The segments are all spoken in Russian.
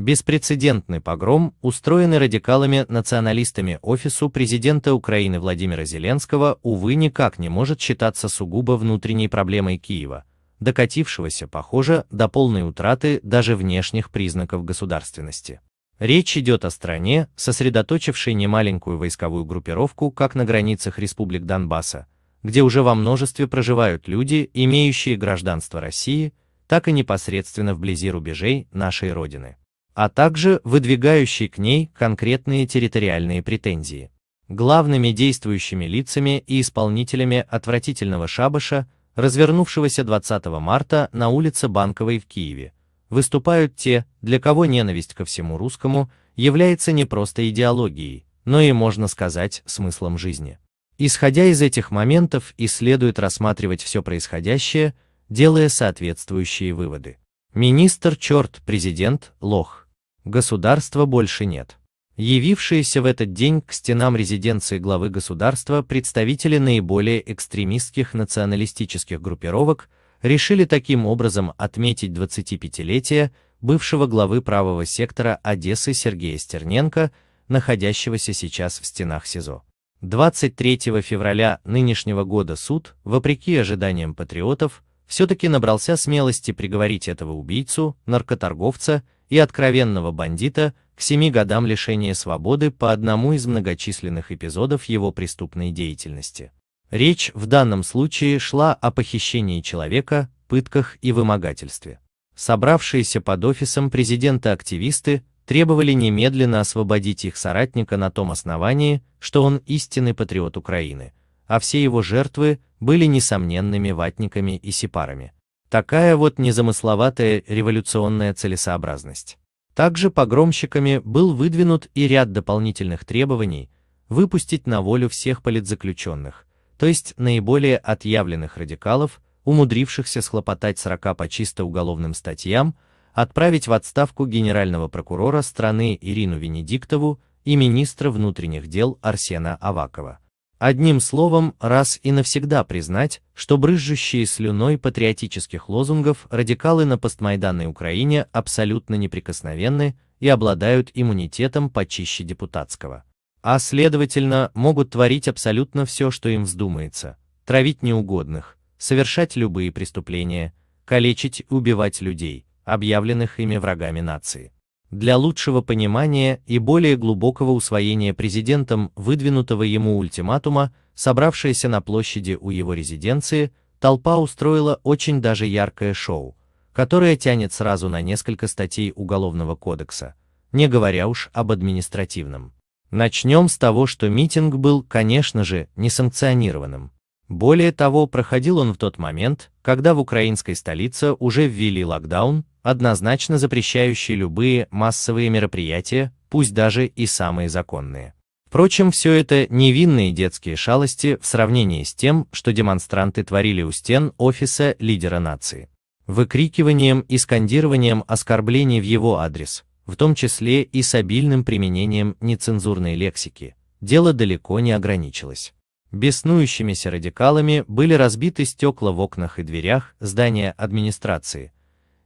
Беспрецедентный погром, устроенный радикалами-националистами офису президента Украины Владимира Зеленского, увы, никак не может считаться сугубо внутренней проблемой Киева, докатившегося, похоже, до полной утраты даже внешних признаков государственности. Речь идет о стране, сосредоточившей немаленькую войсковую группировку как на границах республик Донбасса, где уже во множестве проживают люди, имеющие гражданство России, так и непосредственно вблизи рубежей нашей Родины а также выдвигающий к ней конкретные территориальные претензии. Главными действующими лицами и исполнителями отвратительного шабаша, развернувшегося 20 марта на улице Банковой в Киеве, выступают те, для кого ненависть ко всему русскому является не просто идеологией, но и, можно сказать, смыслом жизни. Исходя из этих моментов и следует рассматривать все происходящее, делая соответствующие выводы. Министр черт, президент лох. Государства больше нет. Явившиеся в этот день к стенам резиденции главы государства представители наиболее экстремистских националистических группировок решили таким образом отметить 25-летие бывшего главы правого сектора Одессы Сергея Стерненко, находящегося сейчас в стенах СИЗО. 23 февраля нынешнего года суд, вопреки ожиданиям патриотов, все-таки набрался смелости приговорить этого убийцу, наркоторговца и откровенного бандита к семи годам лишения свободы по одному из многочисленных эпизодов его преступной деятельности. Речь в данном случае шла о похищении человека, пытках и вымогательстве. Собравшиеся под офисом президента активисты требовали немедленно освободить их соратника на том основании, что он истинный патриот Украины – а все его жертвы были несомненными ватниками и сепарами. Такая вот незамысловатая революционная целесообразность. Также погромщиками был выдвинут и ряд дополнительных требований выпустить на волю всех политзаключенных, то есть наиболее отъявленных радикалов, умудрившихся схлопотать срока по чисто уголовным статьям, отправить в отставку генерального прокурора страны Ирину Венедиктову и министра внутренних дел Арсена Авакова. Одним словом, раз и навсегда признать, что брызжущие слюной патриотических лозунгов радикалы на постмайданной Украине абсолютно неприкосновенны и обладают иммунитетом почище депутатского. А следовательно, могут творить абсолютно все, что им вздумается, травить неугодных, совершать любые преступления, калечить и убивать людей, объявленных ими врагами нации для лучшего понимания и более глубокого усвоения президентом выдвинутого ему ультиматума, собравшаяся на площади у его резиденции, толпа устроила очень даже яркое шоу, которое тянет сразу на несколько статей Уголовного кодекса, не говоря уж об административном. Начнем с того, что митинг был, конечно же, несанкционированным. Более того, проходил он в тот момент, когда в украинской столице уже ввели локдаун, однозначно запрещающий любые массовые мероприятия, пусть даже и самые законные. Впрочем, все это невинные детские шалости в сравнении с тем, что демонстранты творили у стен офиса лидера нации. Выкрикиванием и скандированием оскорблений в его адрес, в том числе и с обильным применением нецензурной лексики, дело далеко не ограничилось. Беснующимися радикалами были разбиты стекла в окнах и дверях здания администрации,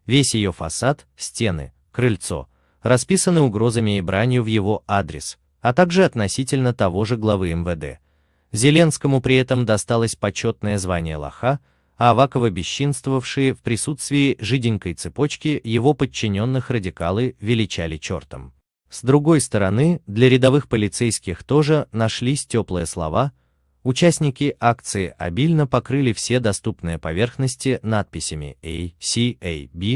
Весь ее фасад, стены, крыльцо расписаны угрозами и бранью в его адрес, а также относительно того же главы МВД. Зеленскому при этом досталось почетное звание лоха, а Авакова бесчинствовавшие в присутствии жиденькой цепочки его подчиненных радикалы величали чертом. С другой стороны, для рядовых полицейских тоже нашлись теплые слова, Участники акции обильно покрыли все доступные поверхности надписями A, A, C, B,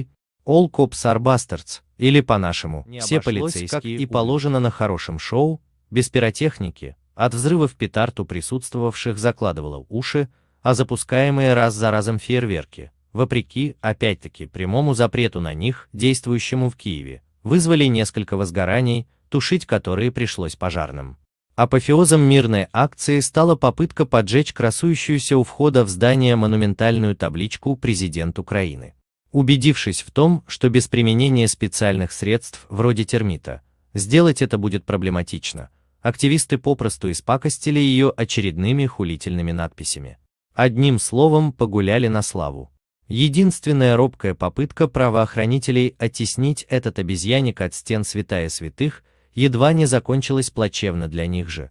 All Cops Are Bastards, или по-нашему, все полицейские, как и положено на хорошем шоу, без пиротехники, от взрывов петард у присутствовавших закладывало уши, а запускаемые раз за разом фейерверки, вопреки, опять-таки, прямому запрету на них, действующему в Киеве, вызвали несколько возгораний, тушить которые пришлось пожарным. Апофеозом мирной акции стала попытка поджечь красующуюся у входа в здание монументальную табличку «Президент Украины». Убедившись в том, что без применения специальных средств, вроде термита, сделать это будет проблематично, активисты попросту испакостили ее очередными хулительными надписями. Одним словом, погуляли на славу. Единственная робкая попытка правоохранителей оттеснить этот обезьяник от стен святая святых – едва не закончилось плачевно для них же.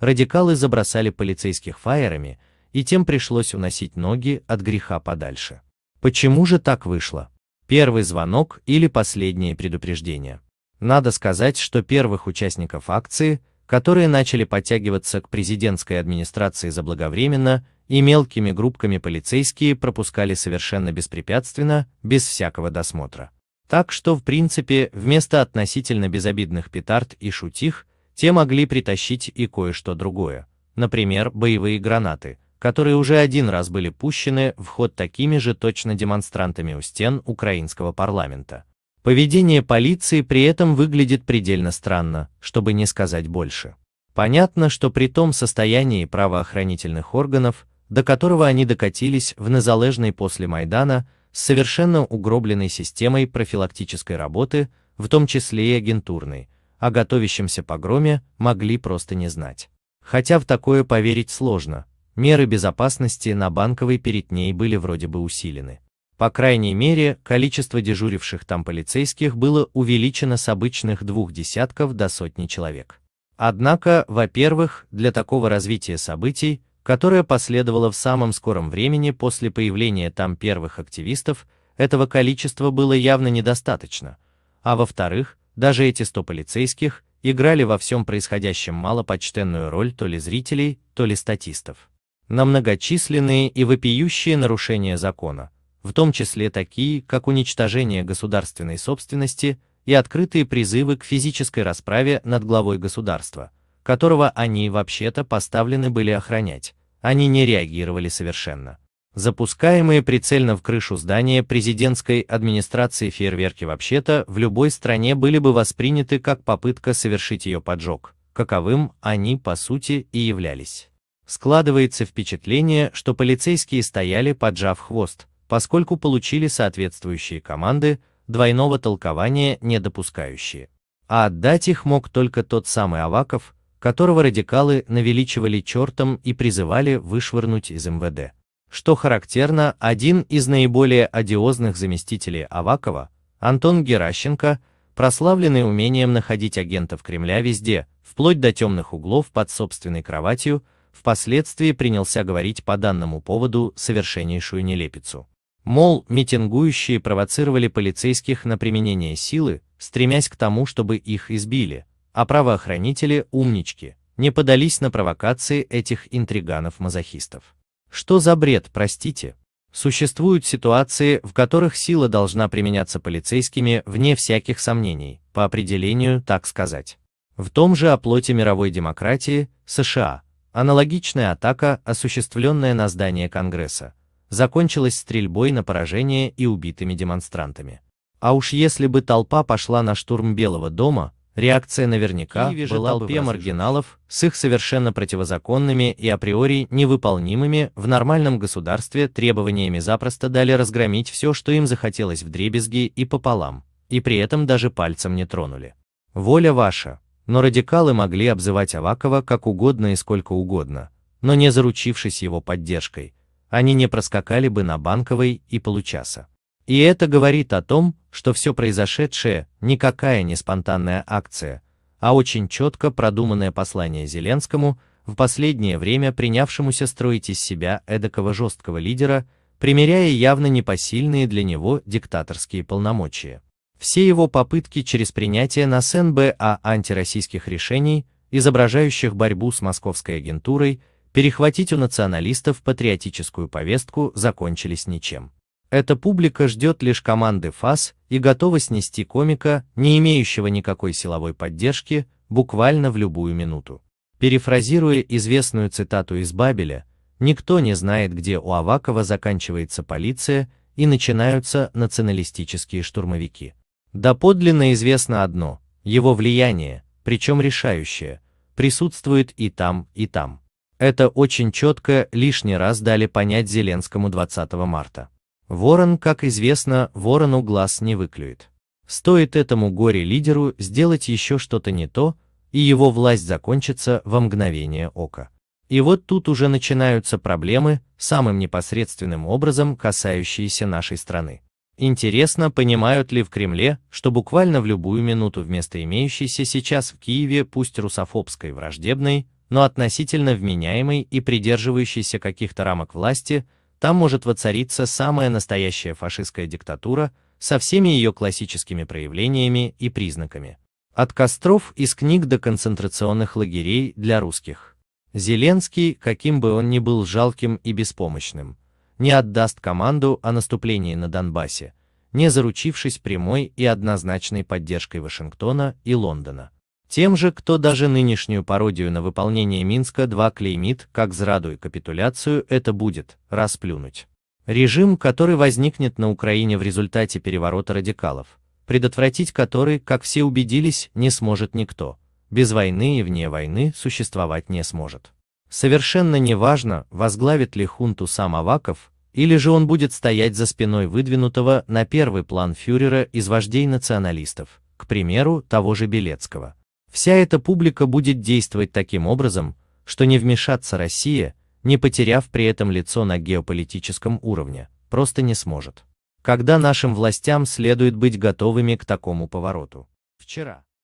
Радикалы забросали полицейских фаерами, и тем пришлось уносить ноги от греха подальше. Почему же так вышло? Первый звонок или последнее предупреждение? Надо сказать, что первых участников акции, которые начали подтягиваться к президентской администрации заблаговременно, и мелкими группками полицейские пропускали совершенно беспрепятственно, без всякого досмотра. Так что, в принципе, вместо относительно безобидных петард и шутих, те могли притащить и кое-что другое, например, боевые гранаты, которые уже один раз были пущены в ход такими же точно демонстрантами у стен украинского парламента. Поведение полиции при этом выглядит предельно странно, чтобы не сказать больше. Понятно, что при том состоянии правоохранительных органов, до которого они докатились в незалежной после Майдана, с совершенно угробленной системой профилактической работы, в том числе и агентурной, о готовящемся погроме могли просто не знать. Хотя в такое поверить сложно, меры безопасности на банковой перед ней были вроде бы усилены. По крайней мере, количество дежуривших там полицейских было увеличено с обычных двух десятков до сотни человек. Однако, во-первых, для такого развития событий которая последовала в самом скором времени после появления там первых активистов, этого количества было явно недостаточно, а во-вторых, даже эти 100 полицейских играли во всем происходящем малопочтенную роль то ли зрителей, то ли статистов. На многочисленные и вопиющие нарушения закона, в том числе такие, как уничтожение государственной собственности и открытые призывы к физической расправе над главой государства – которого они вообще-то поставлены были охранять, они не реагировали совершенно. Запускаемые прицельно в крышу здания президентской администрации фейерверки вообще-то в любой стране были бы восприняты как попытка совершить ее поджог, каковым они по сути и являлись. Складывается впечатление, что полицейские стояли поджав хвост, поскольку получили соответствующие команды, двойного толкования не допускающие. А отдать их мог только тот самый Аваков, которого радикалы навеличивали чертом и призывали вышвырнуть из МВД. Что характерно, один из наиболее одиозных заместителей Авакова, Антон Геращенко, прославленный умением находить агентов Кремля везде, вплоть до темных углов под собственной кроватью, впоследствии принялся говорить по данному поводу совершеннейшую нелепицу. Мол, митингующие провоцировали полицейских на применение силы, стремясь к тому, чтобы их избили, а правоохранители, умнички, не подались на провокации этих интриганов-мазохистов. Что за бред, простите? Существуют ситуации, в которых сила должна применяться полицейскими вне всяких сомнений, по определению, так сказать. В том же оплоте мировой демократии, США, аналогичная атака, осуществленная на здание Конгресса, закончилась стрельбой на поражение и убитыми демонстрантами. А уж если бы толпа пошла на штурм Белого дома, Реакция наверняка Киеве была лпе маргиналов с их совершенно противозаконными и априори невыполнимыми в нормальном государстве требованиями запросто дали разгромить все, что им захотелось в дребезги и пополам, и при этом даже пальцем не тронули. Воля ваша, но радикалы могли обзывать Авакова как угодно и сколько угодно, но не заручившись его поддержкой, они не проскакали бы на Банковой и получаса. И это говорит о том, что все произошедшее никакая не спонтанная акция, а очень четко продуманное послание Зеленскому, в последнее время принявшемуся строить из себя эдакого жесткого лидера, примеряя явно непосильные для него диктаторские полномочия. Все его попытки через принятие на СНБА антироссийских решений, изображающих борьбу с московской агентурой, перехватить у националистов патриотическую повестку закончились ничем. Эта публика ждет лишь команды ФАС и готова снести комика, не имеющего никакой силовой поддержки, буквально в любую минуту. Перефразируя известную цитату из Бабеля, «Никто не знает, где у Авакова заканчивается полиция и начинаются националистические штурмовики». Доподлинно известно одно – его влияние, причем решающее, присутствует и там, и там. Это очень четко лишний раз дали понять Зеленскому 20 марта. Ворон, как известно, ворону глаз не выклюет. Стоит этому горе-лидеру сделать еще что-то не то, и его власть закончится во мгновение ока. И вот тут уже начинаются проблемы, самым непосредственным образом касающиеся нашей страны. Интересно, понимают ли в Кремле, что буквально в любую минуту вместо имеющейся сейчас в Киеве пусть русофобской враждебной, но относительно вменяемой и придерживающейся каких-то рамок власти, там может воцариться самая настоящая фашистская диктатура со всеми ее классическими проявлениями и признаками. От костров из книг до концентрационных лагерей для русских. Зеленский, каким бы он ни был жалким и беспомощным, не отдаст команду о наступлении на Донбассе, не заручившись прямой и однозначной поддержкой Вашингтона и Лондона. Тем же, кто даже нынешнюю пародию на выполнение Минска-2 клеймит как зраду и капитуляцию, это будет расплюнуть. Режим, который возникнет на Украине в результате переворота радикалов, предотвратить который, как все убедились, не сможет никто, без войны и вне войны существовать не сможет. Совершенно неважно, возглавит ли хунту сам Аваков, или же он будет стоять за спиной выдвинутого на первый план фюрера из вождей националистов, к примеру, того же Белецкого. Вся эта публика будет действовать таким образом, что не вмешаться Россия, не потеряв при этом лицо на геополитическом уровне, просто не сможет. Когда нашим властям следует быть готовыми к такому повороту? Вчера.